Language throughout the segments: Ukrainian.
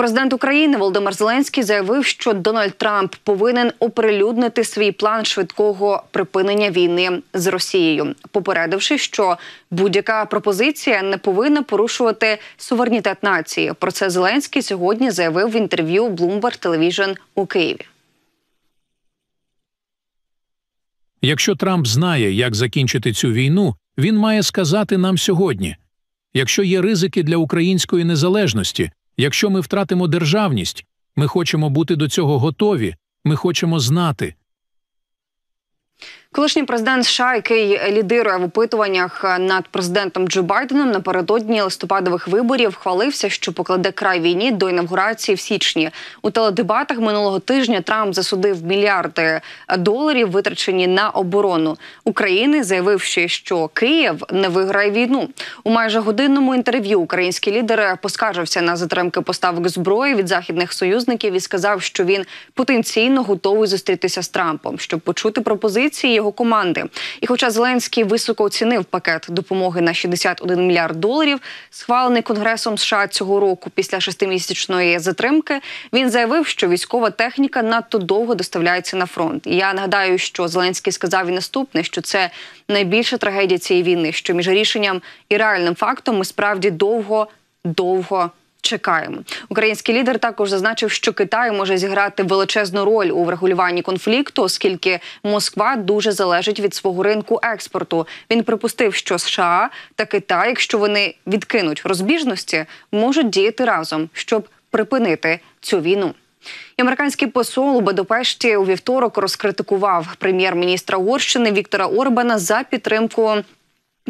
Президент України Володимир Зеленський заявив, що Дональд Трамп повинен оприлюднити свій план швидкого припинення війни з Росією, попередивши, що будь-яка пропозиція не повинна порушувати суверенітет нації. Про це Зеленський сьогодні заявив в інтерв'ю Bloomberg Television у Києві. Якщо Трамп знає, як закінчити цю війну, він має сказати нам сьогодні. Якщо є ризики для української незалежності, Якщо ми втратимо державність, ми хочемо бути до цього готові, ми хочемо знати, Колишній президент США, який лідирує в опитуваннях е, над президентом Джо Байденом, напередодні листопадових виборів хвалився, що покладе край війні до інавгурації в січні. У теледебатах минулого тижня Трамп засудив мільярди е, доларів, витрачені на оборону України, заявивши, що Київ не виграє війну. У майже годинному інтерв'ю український лідер е, поскаржився на затримки поставок зброї від західних союзників і сказав, що він потенційно готовий зустрітися з Трампом, щоб почути пропозиції його команди. І, хоча Зеленський високо оцінив пакет допомоги на 61 мільярд доларів, схвалений Конгресом США цього року після шестимісячної затримки, він заявив, що військова техніка надто довго доставляється на фронт. І я нагадаю, що Зеленський сказав і наступне, що це найбільша трагедія цієї війни. Що між рішенням і реальним фактом ми справді довго довго. Чекаємо, український лідер також зазначив, що Китай може зіграти величезну роль у врегулюванні конфлікту, оскільки Москва дуже залежить від свого ринку експорту. Він припустив, що США та Китай, якщо вони відкинуть розбіжності, можуть діяти разом, щоб припинити цю війну. американський посол у Будапешті у вівторок розкритикував прем'єр-міністра Угорщини Віктора Орбана за підтримку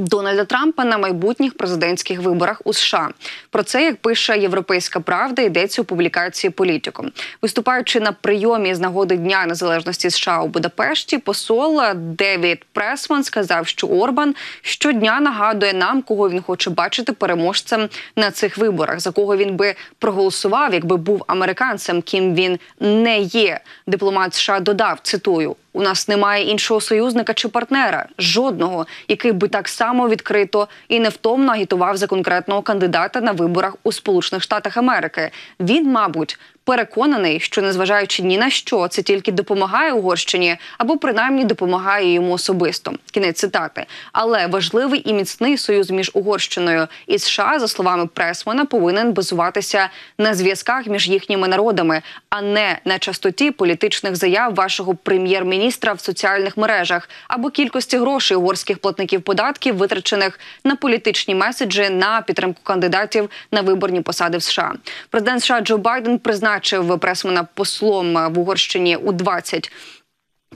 Дональда Трампа на майбутніх президентських виборах у США. Про це як пише Європейська Правда, йдеться у публікації політиком. Виступаючи на прийомі з нагоди Дня Незалежності США у Будапешті, посол Девід Пресман сказав, що Орбан щодня нагадує нам, кого він хоче бачити переможцем на цих виборах, за кого він би проголосував, якби був американцем, ким він не є. Дипломат США додав цитую. У нас немає іншого союзника чи партнера, жодного, який би так само відкрито і невтомно агітував за конкретного кандидата на виборах у Сполучених Штатах Америки. Він, мабуть, переконаний, що незважаючи ні на що, це тільки допомагає Угорщині або принаймні допомагає йому особисто. Кінець цитати. Але важливий і міцний союз між Угорщиною і США, за словами Пресмана, повинен базуватися на зв'язках між їхніми народами, а не на частоті політичних заяв вашого прем'єр-міністра міністра в соціальних мережах або кількості грошей угорських платників податків, витрачених на політичні меседжі на підтримку кандидатів на виборні посади в США. Президент США Джо Байден призначив пресмена послом в Угорщині у 20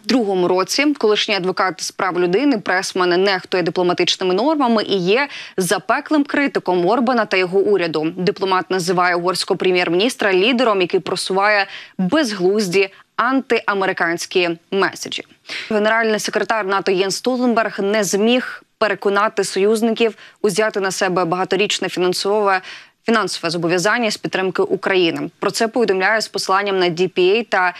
Другому році колишній адвокат з прав людини пресмен нехтує дипломатичними нормами і є запеклим критиком Орбана та його уряду. Дипломат називає угорського прем'єр-міністра лідером, який просуває безглузді антиамериканські меседжі. Генеральний секретар НАТО Єн Столтенберг не зміг переконати союзників узяти на себе багаторічне фінансове. Фінансове зобов'язання з підтримки України про це повідомляє з посланням на DPA та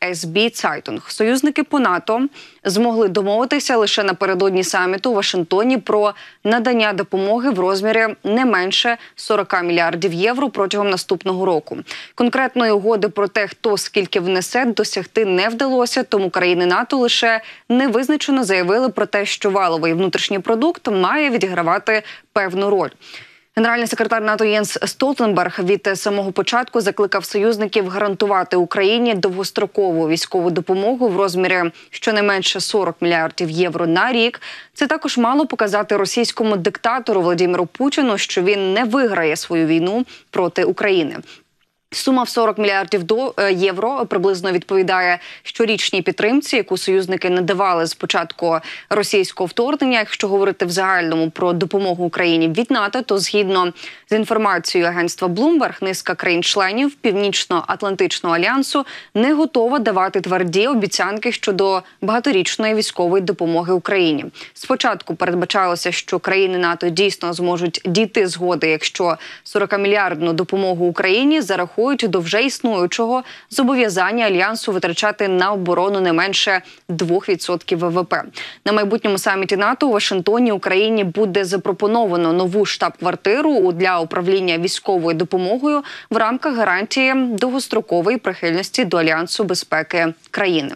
ASB Zeitung. Союзники по НАТО змогли домовитися лише напередодні саміту у Вашингтоні про надання допомоги в розмірі не менше 40 мільярдів євро протягом наступного року. Конкретної угоди про те, хто скільки внесе, досягти не вдалося. Тому країни НАТО лише невизначено заявили про те, що валовий внутрішній продукт має відігравати певну роль. Генеральний секретар НАТО Єнс Столтенберг від самого початку закликав союзників гарантувати Україні довгострокову військову допомогу в розмірі щонайменше 40 мільярдів євро на рік. Це також мало показати російському диктатору Владимиру Путіну, що він не виграє свою війну проти України. Сума в 40 мільярдів до е, євро приблизно відповідає щорічній підтримці, яку союзники надавали з початку російського вторгнення. Якщо говорити в загальному про допомогу Україні від НАТО, то згідно з інформацією агентства Bloomberg, низка країн-членів Північно-Атлантичного альянсу не готова давати тверді обіцянки щодо багаторічної військової допомоги Україні. Спочатку передбачалося, що країни НАТО дійсно зможуть дійти згоди, якщо 40-мільярдну допомогу Україні за рахунок врахують до вже існуючого зобов'язання альянсу витрачати на оборону не менше 2% ВВП. На майбутньому саміті НАТО у Вашингтоні Україні буде запропоновано нову штаб-квартиру для управління військовою допомогою в рамках гарантії довгострокової прихильності до альянсу безпеки країни.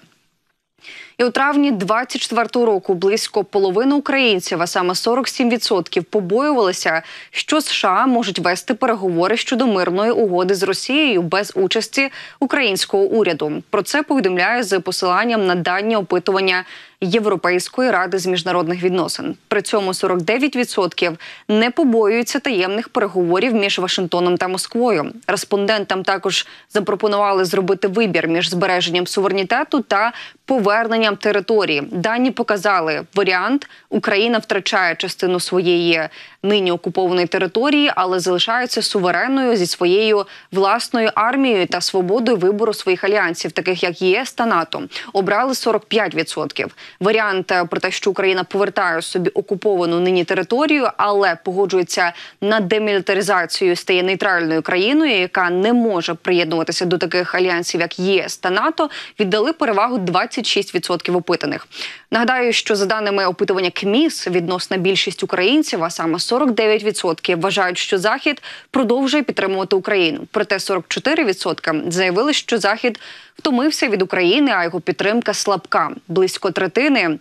І у травні 24-го року близько половини українців, а саме 47%, побоювалися, що США можуть вести переговори щодо мирної угоди з Росією без участі українського уряду. Про це повідомляє з посиланням на дані опитування Європейської ради з міжнародних відносин. При цьому 49% не побоюються таємних переговорів між Вашингтоном та Москвою. Респондентам також запропонували зробити вибір між збереженням суверенітету та поверненням території. Дані показали варіант: Україна втрачає частину своєї нині окупованої території, але залишається суверенною зі своєю власною армією та свободою вибору своїх альянсів, таких як ЄС та НАТО. Обрали 45% варіант е, про те, що Україна повертає собі окуповану нині територію, але погоджується на демілітаризацію, стає нейтральною країною, яка не може приєднуватися до таких альянсів, як ЄС та НАТО, віддали перевагу 26% опитаних. Нагадаю, що за даними опитування КМІС, відносна більшість українців, а саме 49%, вважають, що захід продовжує підтримувати Україну. Проте 44% заявили, що захід втомився від України, а його підтримка слабка. Близько третини людини.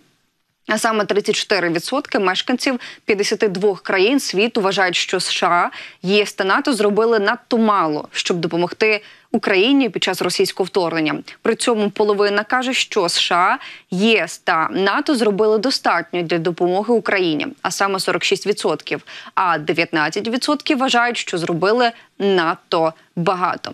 А саме 34% мешканців 52 країн світу вважають, що США ЄС та НАТО зробили надто мало, щоб допомогти Україні під час російського вторгнення. При цьому половина каже, що США, ЄС та НАТО зробили достатньо для допомоги Україні, а саме 46%. А 19% вважають, що зробили надто багато.